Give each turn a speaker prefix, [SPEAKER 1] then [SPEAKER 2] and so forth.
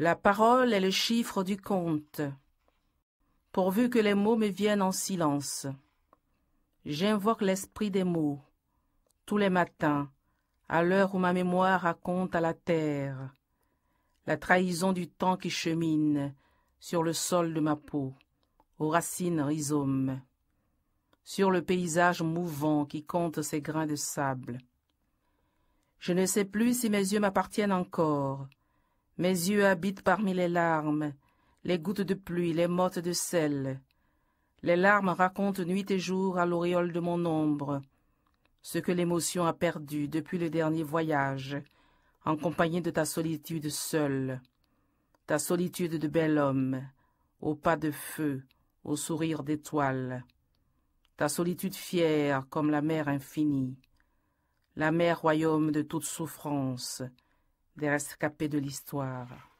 [SPEAKER 1] La parole est le chiffre du conte, Pourvu que les mots me viennent en silence. J'invoque l'esprit des mots, tous les matins, à l'heure où ma mémoire raconte à la terre la trahison du temps qui chemine sur le sol de ma peau, aux racines rhizomes, sur le paysage mouvant qui compte ses grains de sable. Je ne sais plus si mes yeux m'appartiennent encore, mes yeux habitent parmi les larmes, les gouttes de pluie, les mottes de sel. Les larmes racontent nuit et jour à l'auréole de mon ombre ce que l'émotion a perdu depuis le dernier voyage, en compagnie de ta solitude seule, ta solitude de bel homme, au pas de feu, au sourire d'étoiles, ta solitude fière comme la mer infinie, la mer royaume de toute souffrance, des rescapés de l'histoire.